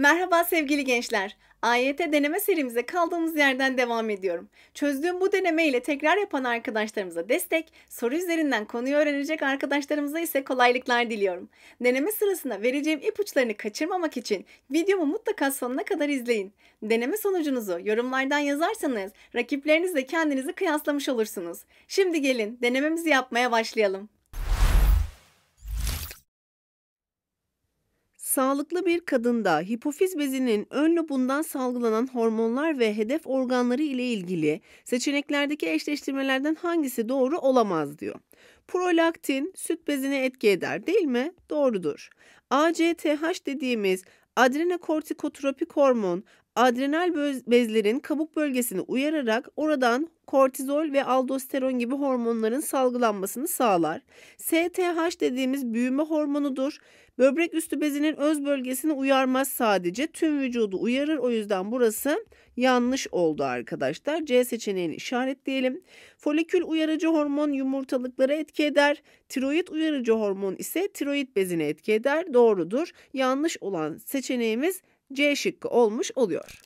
Merhaba sevgili gençler. AYT deneme serimize kaldığımız yerden devam ediyorum. Çözdüğüm bu deneme ile tekrar yapan arkadaşlarımıza destek, soru üzerinden konuyu öğrenecek arkadaşlarımıza ise kolaylıklar diliyorum. Deneme sırasında vereceğim ipuçlarını kaçırmamak için videomu mutlaka sonuna kadar izleyin. Deneme sonucunuzu yorumlardan yazarsanız rakiplerinizle kendinizi kıyaslamış olursunuz. Şimdi gelin denememizi yapmaya başlayalım. Sağlıklı bir kadında hipofiz bezinin ön lobundan salgılanan hormonlar ve hedef organları ile ilgili seçeneklerdeki eşleştirmelerden hangisi doğru olamaz diyor. Prolaktin süt bezine etki eder değil mi? Doğrudur. ACTH dediğimiz adrenokortikotropik hormon adrenal bezlerin kabuk bölgesini uyararak oradan kortizol ve aldosteron gibi hormonların salgılanmasını sağlar. STH dediğimiz büyüme hormonudur. Böbrek üstü bezinin öz bölgesini uyarmaz sadece. Tüm vücudu uyarır. O yüzden burası yanlış oldu arkadaşlar. C seçeneğini işaretleyelim. Folikül uyarıcı hormon yumurtalıklara etki eder. Tiroid uyarıcı hormon ise tiroid bezine etki eder. Doğrudur. Yanlış olan seçeneğimiz C şıkkı olmuş oluyor.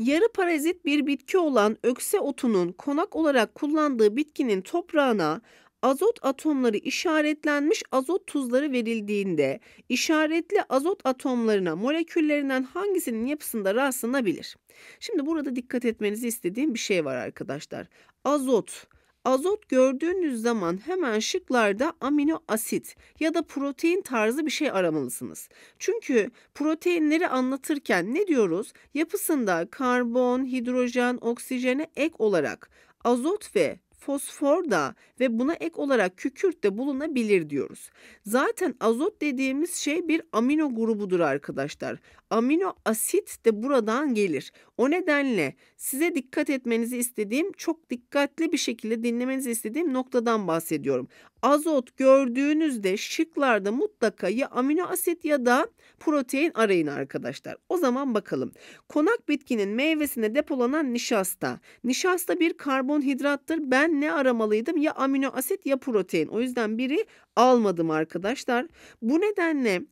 Yarı parazit bir bitki olan ökse otunun konak olarak kullandığı bitkinin toprağına azot atomları işaretlenmiş azot tuzları verildiğinde işaretli azot atomlarına moleküllerinden hangisinin yapısında rastlanabilir? Şimdi burada dikkat etmenizi istediğim bir şey var arkadaşlar. Azot Azot gördüğünüz zaman hemen şıklarda amino asit ya da protein tarzı bir şey aramalısınız. Çünkü proteinleri anlatırken ne diyoruz? Yapısında karbon, hidrojen, oksijene ek olarak azot ve fosfor da ve buna ek olarak kükürt de bulunabilir diyoruz. Zaten azot dediğimiz şey bir amino grubudur arkadaşlar. Amino asit de buradan gelir. O nedenle size dikkat etmenizi istediğim, çok dikkatli bir şekilde dinlemenizi istediğim noktadan bahsediyorum. Azot gördüğünüzde şıklarda mutlaka ya amino asit ya da protein arayın arkadaşlar. O zaman bakalım. Konak bitkinin meyvesine depolanan nişasta. Nişasta bir karbonhidrattır. Ben ben ne aramalıydım? Ya amino asit ya protein. O yüzden biri almadım arkadaşlar. Bu nedenle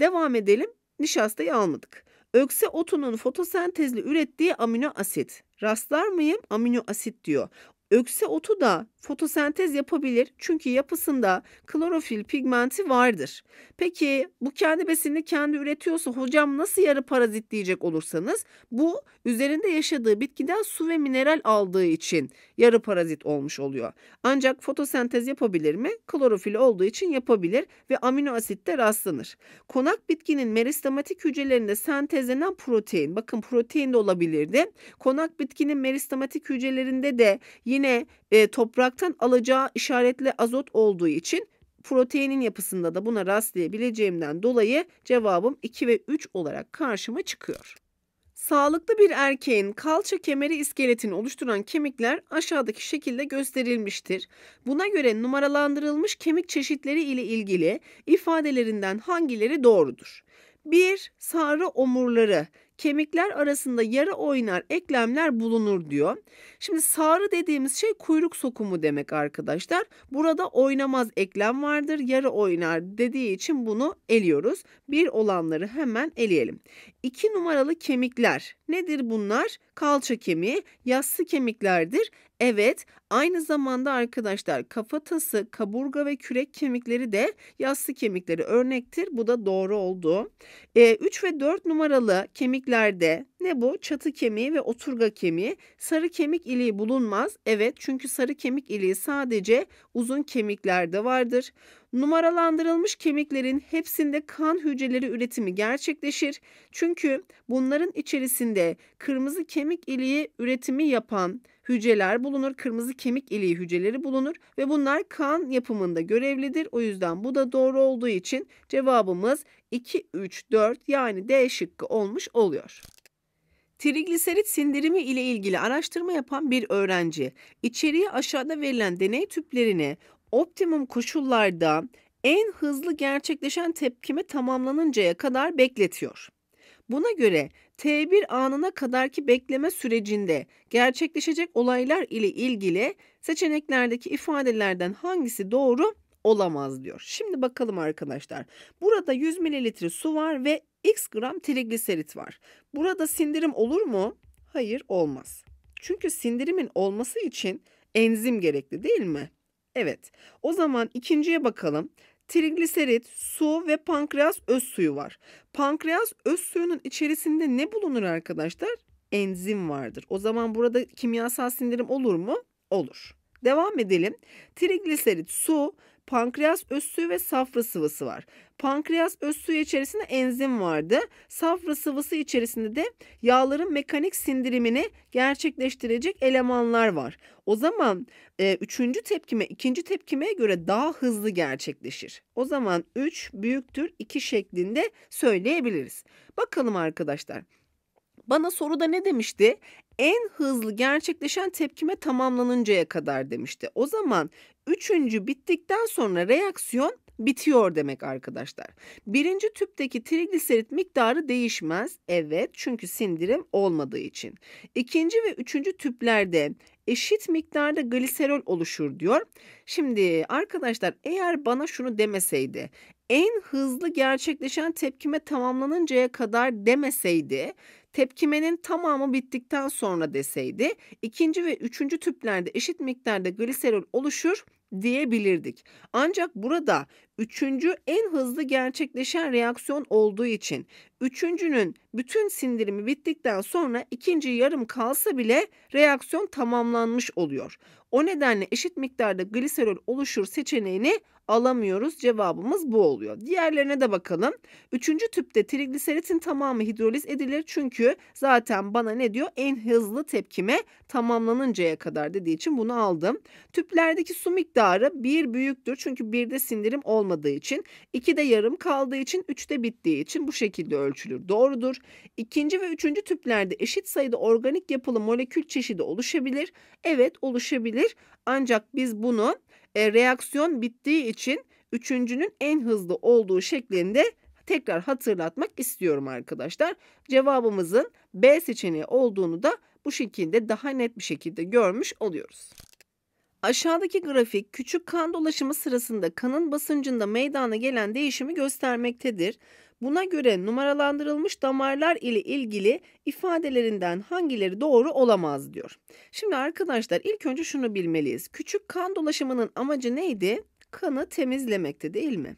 devam edelim. Nişastayı almadık. Ökse otunun fotosentezle ürettiği amino asit. Rastlar mıyım? Amino asit diyor. Ökse otu da fotosentez yapabilir çünkü yapısında klorofil pigmenti vardır. Peki bu kendi besini kendi üretiyorsa hocam nasıl yarı parazit diyecek olursanız bu üzerinde yaşadığı bitkiden su ve mineral aldığı için yarı parazit olmuş oluyor. Ancak fotosentez yapabilir mi? Klorofil olduğu için yapabilir ve amino asitte rastlanır. Konak bitkinin meristematik hücrelerinde sentezlenen protein bakın protein de olabilirdi. Konak bitkinin meristematik hücrelerinde de yine e, topraktan alacağı işaretli azot olduğu için proteinin yapısında da buna rastlayabileceğimden dolayı cevabım 2 ve 3 olarak karşıma çıkıyor. Sağlıklı bir erkeğin kalça kemeri iskeletini oluşturan kemikler aşağıdaki şekilde gösterilmiştir. Buna göre numaralandırılmış kemik çeşitleri ile ilgili ifadelerinden hangileri doğrudur? 1. Sarı omurları kemikler arasında yarı oynar eklemler bulunur diyor. Şimdi sağrı dediğimiz şey kuyruk sokumu demek arkadaşlar. Burada oynamaz eklem vardır yarı oynar dediği için bunu eliyoruz. Bir olanları hemen eleyelim. İki numaralı kemikler nedir bunlar? Kalça kemiği yassı kemiklerdir. Evet, aynı zamanda arkadaşlar kafatası, kaburga ve kürek kemikleri de yassı kemikleri örnektir. Bu da doğru oldu. E, ee, 3 ve 4 numaralı kemik kemiklerde ne bu? Çatı kemiği ve oturga kemiği. Sarı kemik iliği bulunmaz. Evet çünkü sarı kemik iliği sadece uzun kemiklerde vardır. Numaralandırılmış kemiklerin hepsinde kan hücreleri üretimi gerçekleşir. Çünkü bunların içerisinde kırmızı kemik iliği üretimi yapan hücreler bulunur. Kırmızı kemik iliği hücreleri bulunur ve bunlar kan yapımında görevlidir. O yüzden bu da doğru olduğu için cevabımız 2, 3, 4 yani D şıkkı olmuş oluyor. Trigliserit sindirimi ile ilgili araştırma yapan bir öğrenci içeriği aşağıda verilen deney tüplerini optimum koşullarda en hızlı gerçekleşen tepkime tamamlanıncaya kadar bekletiyor. Buna göre T1 anına kadarki bekleme sürecinde gerçekleşecek olaylar ile ilgili seçeneklerdeki ifadelerden hangisi doğru olamaz diyor. Şimdi bakalım arkadaşlar. Burada 100 mililitre su var ve x gram trigliserit var. Burada sindirim olur mu? Hayır olmaz. Çünkü sindirimin olması için enzim gerekli değil mi? Evet. O zaman ikinciye bakalım trigliserit, su ve pankreas öz suyu var. Pankreas öz suyunun içerisinde ne bulunur arkadaşlar? Enzim vardır. O zaman burada kimyasal sindirim olur mu? Olur. Devam edelim. Trigliserit, su pankreas öz suyu ve safra sıvısı var. Pankreas öz suyu içerisinde enzim vardı. Safra sıvısı içerisinde de yağların mekanik sindirimini gerçekleştirecek elemanlar var. O zaman e, üçüncü tepkime ikinci tepkime göre daha hızlı gerçekleşir. O zaman 3 büyüktür 2 şeklinde söyleyebiliriz. Bakalım arkadaşlar. Bana soruda ne demişti? En hızlı gerçekleşen tepkime tamamlanıncaya kadar demişti. O zaman üçüncü bittikten sonra reaksiyon bitiyor demek arkadaşlar. Birinci tüpteki trigliserit miktarı değişmez. Evet çünkü sindirim olmadığı için. İkinci ve üçüncü tüplerde eşit miktarda gliserol oluşur diyor. Şimdi arkadaşlar eğer bana şunu demeseydi en hızlı gerçekleşen tepkime tamamlanıncaya kadar demeseydi Tepkimenin tamamı bittikten sonra deseydi ikinci ve üçüncü tüplerde eşit miktarda gliserol oluşur diyebilirdik. Ancak burada üçüncü en hızlı gerçekleşen reaksiyon olduğu için üçüncünün bütün sindirimi bittikten sonra ikinci yarım kalsa bile reaksiyon tamamlanmış oluyor. O nedenle eşit miktarda gliserol oluşur seçeneğini alamıyoruz. Cevabımız bu oluyor. Diğerlerine de bakalım. Üçüncü tüpte trigliseritin tamamı hidroliz edilir. Çünkü zaten bana ne diyor? En hızlı tepkime tamamlanıncaya kadar dediği için bunu aldım. Tüplerdeki su miktarı bir büyüktür. Çünkü bir de sindirim olmadığı için. iki de yarım kaldığı için. Üçte bittiği için bu şekilde ölçülür. Doğrudur. İkinci ve üçüncü tüplerde eşit sayıda organik yapılı molekül çeşidi oluşabilir. Evet oluşabilir. Ancak biz bunu e, reaksiyon bittiği için üçüncünün en hızlı olduğu şeklinde tekrar hatırlatmak istiyorum arkadaşlar. Cevabımızın B seçeneği olduğunu da bu şekilde daha net bir şekilde görmüş oluyoruz. Aşağıdaki grafik küçük kan dolaşımı sırasında kanın basıncında meydana gelen değişimi göstermektedir. Buna göre numaralandırılmış damarlar ile ilgili ifadelerinden hangileri doğru olamaz diyor. Şimdi arkadaşlar ilk önce şunu bilmeliyiz. Küçük kan dolaşımının amacı neydi? Kanı temizlemekte değil mi?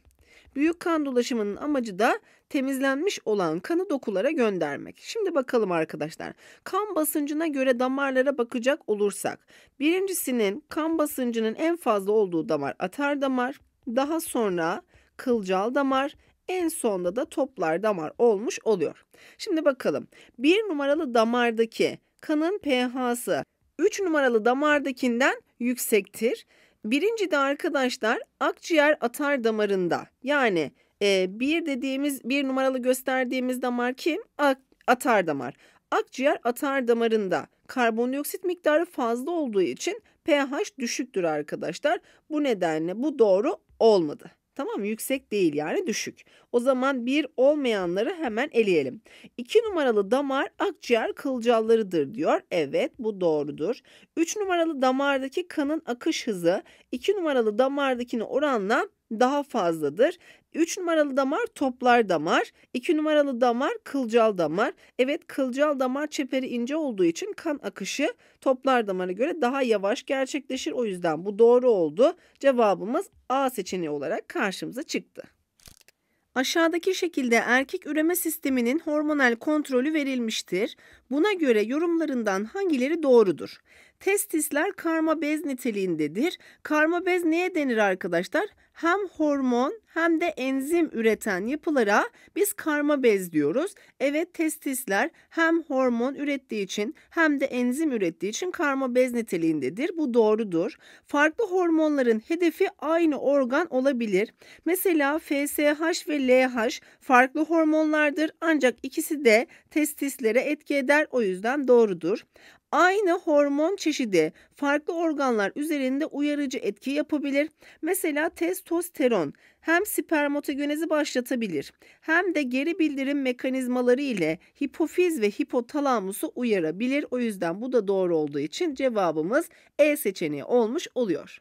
Büyük kan dolaşımının amacı da temizlenmiş olan kanı dokulara göndermek. Şimdi bakalım arkadaşlar. Kan basıncına göre damarlara bakacak olursak. Birincisinin kan basıncının en fazla olduğu damar atar damar. Daha sonra kılcal damar, en sonda da toplar damar olmuş oluyor. Şimdi bakalım. Bir numaralı damardaki kanın pH'sı 3 numaralı damardakinden yüksektir. Birinci de arkadaşlar akciğer atar damarında yani e, bir dediğimiz bir numaralı gösterdiğimiz damar kim? Ak, atar damar. Akciğer atar damarında karbondioksit miktarı fazla olduğu için pH düşüktür arkadaşlar. Bu nedenle bu doğru olmadı. Tamam yüksek değil yani düşük. O zaman bir olmayanları hemen eleyelim. İki numaralı damar akciğer kılcallarıdır diyor. Evet bu doğrudur. Üç numaralı damardaki kanın akış hızı iki numaralı damardakine oranla daha fazladır. 3 numaralı damar toplar damar, 2 numaralı damar kılcal damar. Evet kılcal damar çeperi ince olduğu için kan akışı toplar damara göre daha yavaş gerçekleşir. O yüzden bu doğru oldu. Cevabımız A seçeneği olarak karşımıza çıktı. Aşağıdaki şekilde erkek üreme sisteminin hormonal kontrolü verilmiştir. Buna göre yorumlarından hangileri doğrudur? Testisler karma bez niteliğindedir. Karma bez neye denir arkadaşlar? Hem hormon hem de enzim üreten yapılara biz karma bez diyoruz. Evet testisler hem hormon ürettiği için hem de enzim ürettiği için karma bez niteliğindedir. Bu doğrudur. Farklı hormonların hedefi aynı organ olabilir. Mesela FSH ve LH farklı hormonlardır ancak ikisi de testislere etki eder o yüzden doğrudur. Aynı hormon çeşidi farklı organlar üzerinde uyarıcı etki yapabilir. Mesela testosteron hem spermatogenezi başlatabilir hem de geri bildirim mekanizmaları ile hipofiz ve hipotalamusu uyarabilir. O yüzden bu da doğru olduğu için cevabımız E seçeneği olmuş oluyor.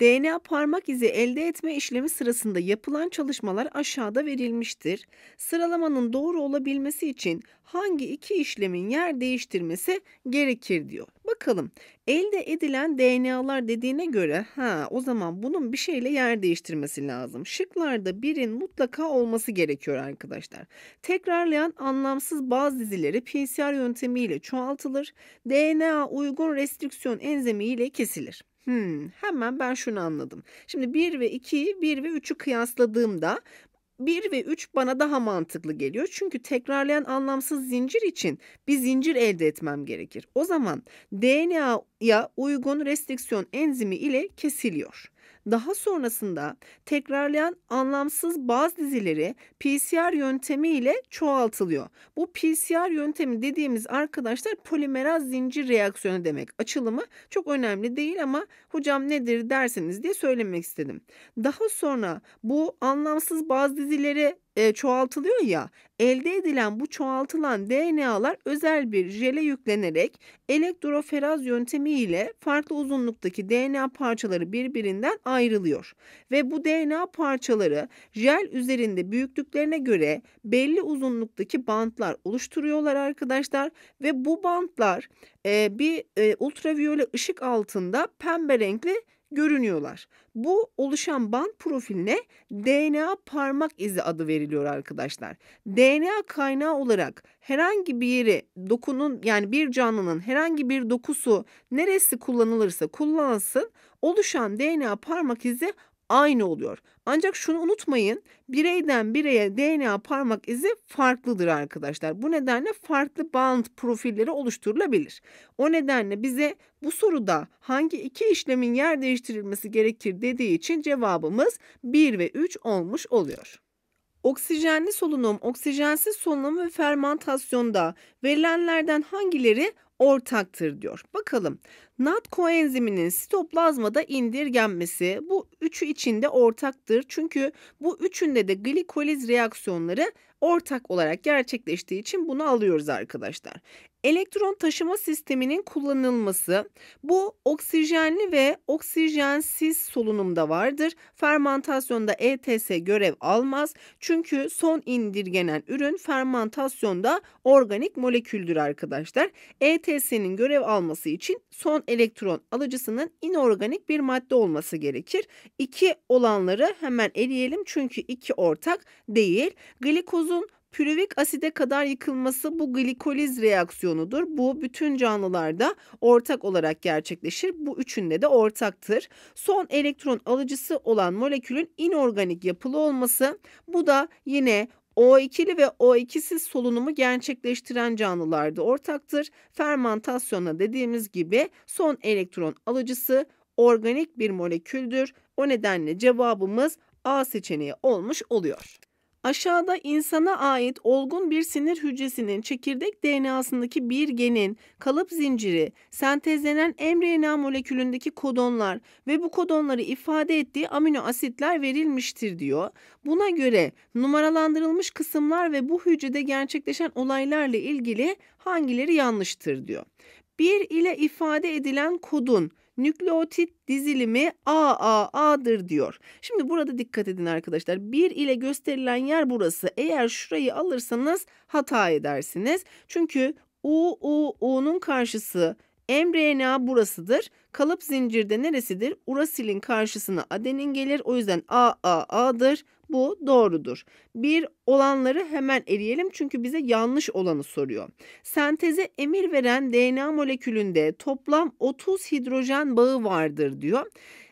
DNA parmak izi elde etme işlemi sırasında yapılan çalışmalar aşağıda verilmiştir. Sıralamanın doğru olabilmesi için hangi iki işlemin yer değiştirmesi gerekir diyor. Bakalım elde edilen DNA'lar dediğine göre ha o zaman bunun bir şeyle yer değiştirmesi lazım. Şıklarda birin mutlaka olması gerekiyor arkadaşlar. Tekrarlayan anlamsız bazı dizileri PCR yöntemiyle çoğaltılır. DNA uygun restriksiyon enzimiyle kesilir. Hmm, hemen ben şunu anladım. Şimdi 1 ve 2'yi 1 ve 3'ü kıyasladığımda 1 ve 3 bana daha mantıklı geliyor. Çünkü tekrarlayan anlamsız zincir için bir zincir elde etmem gerekir. O zaman DNA'ya uygun restriksiyon enzimi ile kesiliyor. Daha sonrasında tekrarlayan anlamsız baz dizileri PCR yöntemi ile çoğaltılıyor. Bu PCR yöntemi dediğimiz arkadaşlar polimeraz zincir reaksiyonu demek. Açılımı çok önemli değil ama hocam nedir derseniz diye söylemek istedim. Daha sonra bu anlamsız baz dizileri e, çoğaltılıyor ya elde edilen bu çoğaltılan DNA'lar özel bir jele yüklenerek elektroferaz yöntemiyle farklı uzunluktaki DNA parçaları birbirinden ayrılıyor ve bu DNA parçaları jel üzerinde büyüklüklerine göre belli uzunluktaki bantlar oluşturuyorlar arkadaşlar ve bu bantlar e, bir e, ultraviyole ışık altında pembe renkli görünüyorlar. Bu oluşan band profiline DNA parmak izi adı veriliyor arkadaşlar. DNA kaynağı olarak herhangi bir yeri dokunun yani bir canlının herhangi bir dokusu neresi kullanılırsa kullanılsın oluşan DNA parmak izi aynı oluyor. Ancak şunu unutmayın bireyden bireye DNA parmak izi farklıdır arkadaşlar. Bu nedenle farklı band profilleri oluşturulabilir. O nedenle bize bu soruda hangi iki işlemin yer değiştirilmesi gerekir dediği için cevabımız 1 ve 3 olmuş oluyor. Oksijenli solunum, oksijensiz solunum ve fermantasyonda verilenlerden hangileri ortaktır diyor. Bakalım NAD koenziminin sitoplazmada indirgenmesi bu üçü içinde ortaktır. Çünkü bu üçünde de glikoliz reaksiyonları ortak olarak gerçekleştiği için bunu alıyoruz arkadaşlar. Elektron taşıma sisteminin kullanılması bu oksijenli ve oksijensiz solunumda vardır. Fermantasyonda ETS görev almaz. Çünkü son indirgenen ürün fermantasyonda organik moleküldür arkadaşlar. ETS'nin görev alması için son elektron alıcısının inorganik bir madde olması gerekir. İki olanları hemen eleyelim çünkü iki ortak değil. Glikozun pürüvik aside kadar yıkılması bu glikoliz reaksiyonudur. Bu bütün canlılarda ortak olarak gerçekleşir. Bu üçünde de ortaktır. Son elektron alıcısı olan molekülün inorganik yapılı olması bu da yine o2'li ve O2'siz solunumu gerçekleştiren canlılarda ortaktır. Fermantasyona dediğimiz gibi son elektron alıcısı organik bir moleküldür. O nedenle cevabımız A seçeneği olmuş oluyor. Aşağıda insana ait olgun bir sinir hücresinin çekirdek DNA'sındaki bir genin kalıp zinciri, sentezlenen mRNA molekülündeki kodonlar ve bu kodonları ifade ettiği amino asitler verilmiştir diyor. Buna göre numaralandırılmış kısımlar ve bu hücrede gerçekleşen olaylarla ilgili hangileri yanlıştır diyor. 1 ile ifade edilen kodun nükleotit dizilimi AAA'dır diyor. Şimdi burada dikkat edin arkadaşlar. 1 ile gösterilen yer burası. Eğer şurayı alırsanız hata edersiniz. Çünkü UUU'nun karşısı mRNA burasıdır. Kalıp zincirde neresidir? Urasilin karşısına adenin gelir. O yüzden AAA'dır. Bu doğrudur. Bir olanları hemen eriyelim çünkü bize yanlış olanı soruyor. Senteze emir veren DNA molekülünde toplam 30 hidrojen bağı vardır diyor.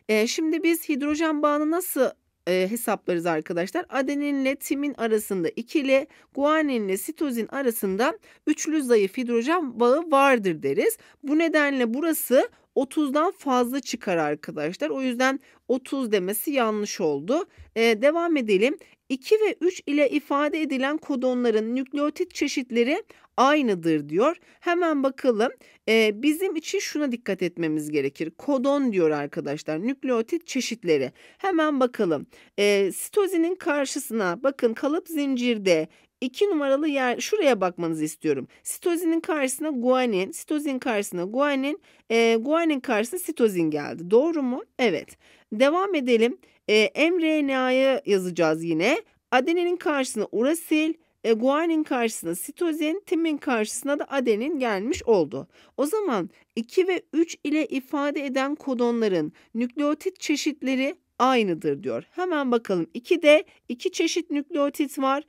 E, şimdi biz hidrojen bağını nasıl e, hesaplarız arkadaşlar. Adeninle timin arasında ikili, guaninle sitozin arasında üçlü zayıf hidrojen bağı vardır deriz. Bu nedenle burası 30'dan fazla çıkar arkadaşlar. O yüzden 30 demesi yanlış oldu. Ee, devam edelim. 2 ve 3 ile ifade edilen kodonların nükleotit çeşitleri aynıdır diyor. Hemen bakalım. Ee, bizim için şuna dikkat etmemiz gerekir. Kodon diyor arkadaşlar. Nükleotit çeşitleri. Hemen bakalım. Ee, sitozinin karşısına bakın kalıp zincirde 2 numaralı yer şuraya bakmanızı istiyorum. Sitozinin karşısına guanin, sitozin karşısına guanin, e, guanin karşısına sitozin geldi. Doğru mu? Evet. Devam edelim. E, mRNA'yı yazacağız yine. Adeninin karşısına urasil, e, guanin karşısına sitozin, timin karşısına da adenin gelmiş oldu. O zaman 2 ve 3 ile ifade eden kodonların nükleotit çeşitleri aynıdır diyor. Hemen bakalım. 2'de 2 çeşit nükleotit var.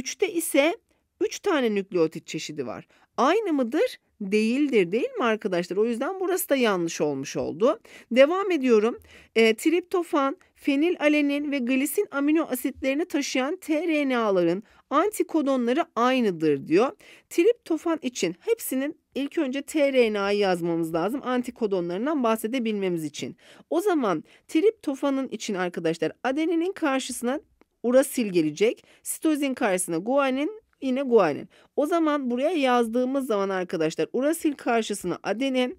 3'te ise 3 tane nükleotit çeşidi var. Aynı mıdır? Değildir değil mi arkadaşlar? O yüzden burası da yanlış olmuş oldu. Devam ediyorum. E, triptofan, fenilalanin ve glisin amino asitlerini taşıyan tRNA'ların antikodonları aynıdır diyor. Triptofan için hepsinin ilk önce tRNA'yı yazmamız lazım antikodonlarından bahsedebilmemiz için. O zaman triptofanın için arkadaşlar adeninin karşısına Urasil gelecek. Sitozin karşısına guanin yine guanin. O zaman buraya yazdığımız zaman arkadaşlar urasil karşısına adenin,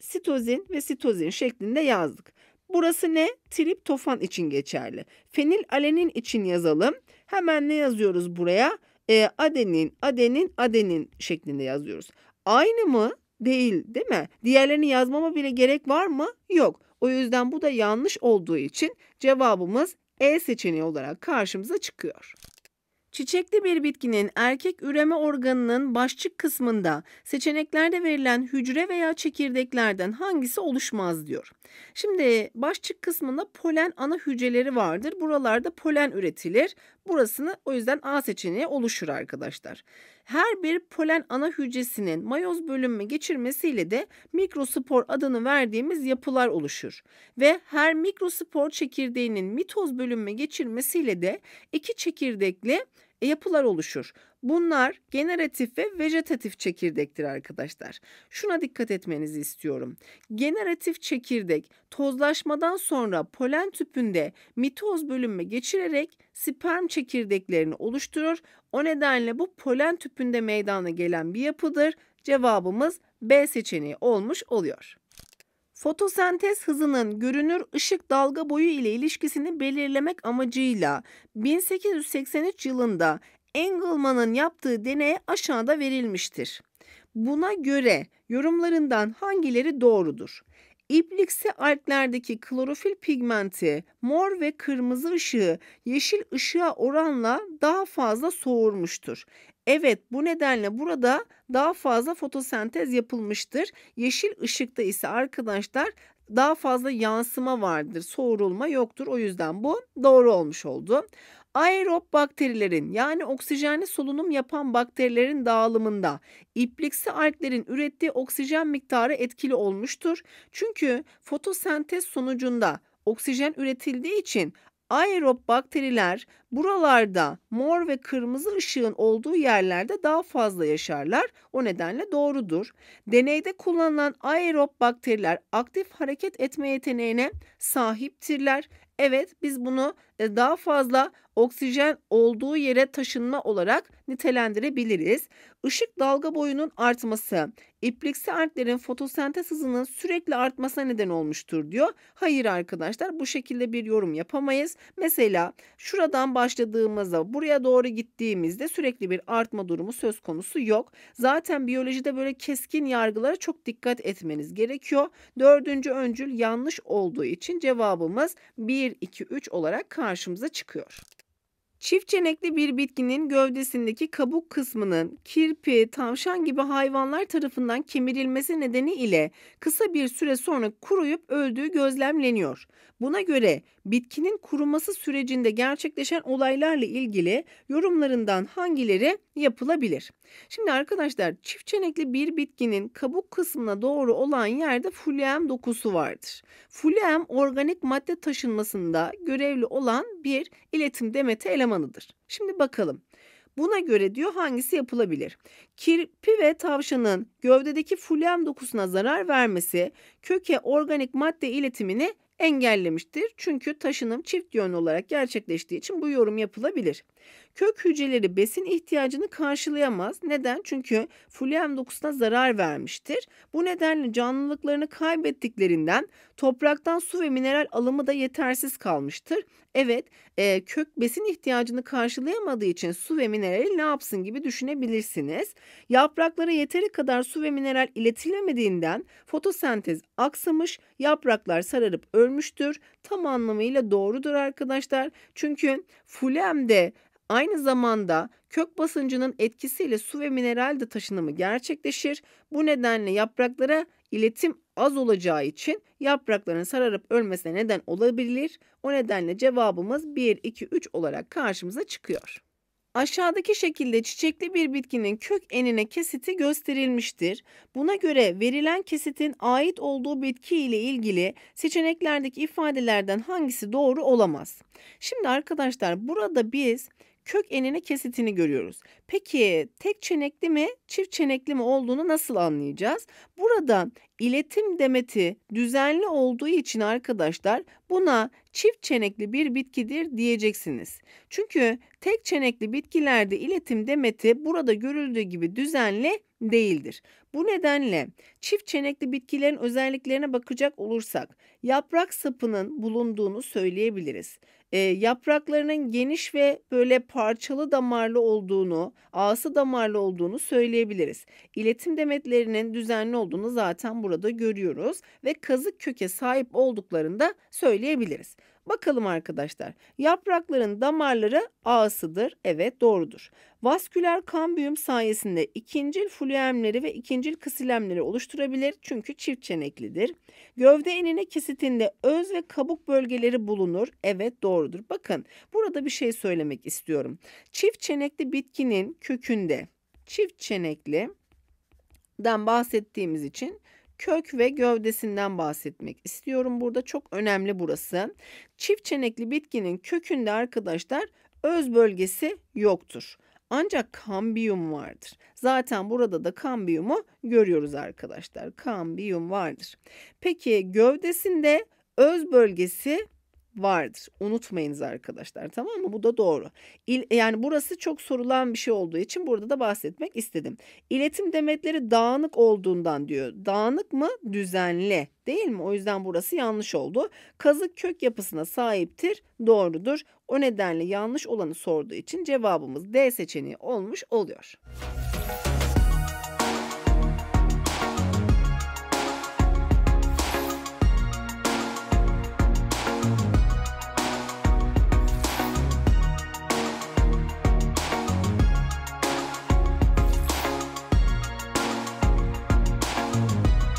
sitozin ve sitozin şeklinde yazdık. Burası ne? Triptofan için geçerli. Fenil alenin için yazalım. Hemen ne yazıyoruz buraya? E, adenin, adenin, adenin şeklinde yazıyoruz. Aynı mı? Değil değil mi? Diğerlerini yazmama bile gerek var mı? Yok. O yüzden bu da yanlış olduğu için cevabımız e seçeneği olarak karşımıza çıkıyor. Çiçekli bir bitkinin erkek üreme organının başçık kısmında seçeneklerde verilen hücre veya çekirdeklerden hangisi oluşmaz diyor. Şimdi başçık kısmında polen ana hücreleri vardır. Buralarda polen üretilir. Burasını o yüzden A seçeneği oluşur arkadaşlar. Her bir polen ana hücresinin mayoz bölünme geçirmesiyle de mikrospor adını verdiğimiz yapılar oluşur. Ve her mikrospor çekirdeğinin mitoz bölünme geçirmesiyle de iki çekirdekli e, yapılar oluşur. Bunlar generatif ve vejetatif çekirdektir arkadaşlar. Şuna dikkat etmenizi istiyorum. Generatif çekirdek tozlaşmadan sonra polen tüpünde mitoz bölünme geçirerek sperm çekirdeklerini oluşturur. O nedenle bu polen tüpünde meydana gelen bir yapıdır. Cevabımız B seçeneği olmuş oluyor. Fotosentez hızının görünür ışık dalga boyu ile ilişkisini belirlemek amacıyla 1883 yılında Engelman'ın yaptığı deney aşağıda verilmiştir. Buna göre yorumlarından hangileri doğrudur? İplikse alplerdeki klorofil pigmenti mor ve kırmızı ışığı yeşil ışığa oranla daha fazla soğurmuştur. Evet bu nedenle burada daha fazla fotosentez yapılmıştır. Yeşil ışıkta ise arkadaşlar daha fazla yansıma vardır. Soğurulma yoktur. O yüzden bu doğru olmuş oldu. Aerob bakterilerin yani oksijenli solunum yapan bakterilerin dağılımında ipliksi alglerin ürettiği oksijen miktarı etkili olmuştur. Çünkü fotosentez sonucunda oksijen üretildiği için aerob bakteriler buralarda mor ve kırmızı ışığın olduğu yerlerde daha fazla yaşarlar. O nedenle doğrudur. Deneyde kullanılan aerob bakteriler aktif hareket etme yeteneğine sahiptirler. Evet biz bunu e, daha fazla oksijen olduğu yere taşınma olarak nitelendirebiliriz. Işık dalga boyunun artması, ipliksi artların fotosentez hızının sürekli artmasına neden olmuştur diyor. Hayır arkadaşlar bu şekilde bir yorum yapamayız. Mesela şuradan başladığımızda buraya doğru gittiğimizde sürekli bir artma durumu söz konusu yok. Zaten biyolojide böyle keskin yargılara çok dikkat etmeniz gerekiyor. Dördüncü öncül yanlış olduğu için cevabımız 1, 2, 3 olarak kalmıştır karşımıza çıkıyor. Çift çenekli bir bitkinin gövdesindeki kabuk kısmının kirpi, tavşan gibi hayvanlar tarafından kemirilmesi nedeniyle kısa bir süre sonra kuruyup öldüğü gözlemleniyor. Buna göre bitkinin kuruması sürecinde gerçekleşen olaylarla ilgili yorumlarından hangileri yapılabilir? Şimdi arkadaşlar çift çenekli bir bitkinin kabuk kısmına doğru olan yerde fluem dokusu vardır. Fluem organik madde taşınmasında görevli olan bir iletim demeti elemanı olmalıdır. Şimdi bakalım. Buna göre diyor hangisi yapılabilir? Kirpi ve tavşanın gövdedeki fulyem dokusuna zarar vermesi köke organik madde iletimini engellemiştir. Çünkü taşınım çift yönlü olarak gerçekleştiği için bu yorum yapılabilir. Kök hücreleri besin ihtiyacını karşılayamaz. Neden? Çünkü fluem dokusuna zarar vermiştir. Bu nedenle canlılıklarını kaybettiklerinden topraktan su ve mineral alımı da yetersiz kalmıştır. Evet, e, kök besin ihtiyacını karşılayamadığı için su ve mineral ne yapsın gibi düşünebilirsiniz. Yapraklara yeteri kadar su ve mineral iletilemediğinden fotosentez aksamış, yapraklar sararıp ölmüştür. Tam anlamıyla doğrudur arkadaşlar. Çünkü Fluem'de Aynı zamanda kök basıncının etkisiyle su ve mineral de taşınımı gerçekleşir. Bu nedenle yapraklara iletim az olacağı için yaprakların sararıp ölmesine neden olabilir. O nedenle cevabımız 1, 2, 3 olarak karşımıza çıkıyor. Aşağıdaki şekilde çiçekli bir bitkinin kök enine kesiti gösterilmiştir. Buna göre verilen kesitin ait olduğu bitki ile ilgili seçeneklerdeki ifadelerden hangisi doğru olamaz? Şimdi arkadaşlar burada biz kök enine kesitini görüyoruz. Peki tek çenekli mi çift çenekli mi olduğunu nasıl anlayacağız? Burada iletim demeti düzenli olduğu için arkadaşlar buna çift çenekli bir bitkidir diyeceksiniz. Çünkü tek çenekli bitkilerde iletim demeti burada görüldüğü gibi düzenli değildir. Bu nedenle çift çenekli bitkilerin özelliklerine bakacak olursak yaprak sapının bulunduğunu söyleyebiliriz. E, yapraklarının geniş ve böyle parçalı damarlı olduğunu, ağası damarlı olduğunu söyleyebiliriz. İletim demetlerinin düzenli olduğunu zaten burada görüyoruz ve kazık köke sahip olduklarını da söyleyebiliriz. Bakalım arkadaşlar. Yaprakların damarları ağısıdır. Evet doğrudur. Vasküler kan büyüm sayesinde ikincil fluemleri ve ikincil kısilemleri oluşturabilir çünkü çift çeneklidir. Gövde enine kesitinde öz ve kabuk bölgeleri bulunur. Evet doğrudur. Bakın burada bir şey söylemek istiyorum. Çift çenekli bitkinin kökünde çift çenekli den bahsettiğimiz için kök ve gövdesinden bahsetmek istiyorum. Burada çok önemli burası. Çift çenekli bitkinin kökünde arkadaşlar öz bölgesi yoktur. Ancak kambiyum vardır. Zaten burada da kambiyumu görüyoruz arkadaşlar. Kambiyum vardır. Peki gövdesinde öz bölgesi vardır. Unutmayınız arkadaşlar tamam mı? Bu da doğru. İl, yani burası çok sorulan bir şey olduğu için burada da bahsetmek istedim. İletim demetleri dağınık olduğundan diyor. Dağınık mı? Düzenli değil mi? O yüzden burası yanlış oldu. Kazık kök yapısına sahiptir. Doğrudur. O nedenle yanlış olanı sorduğu için cevabımız D seçeneği olmuş oluyor.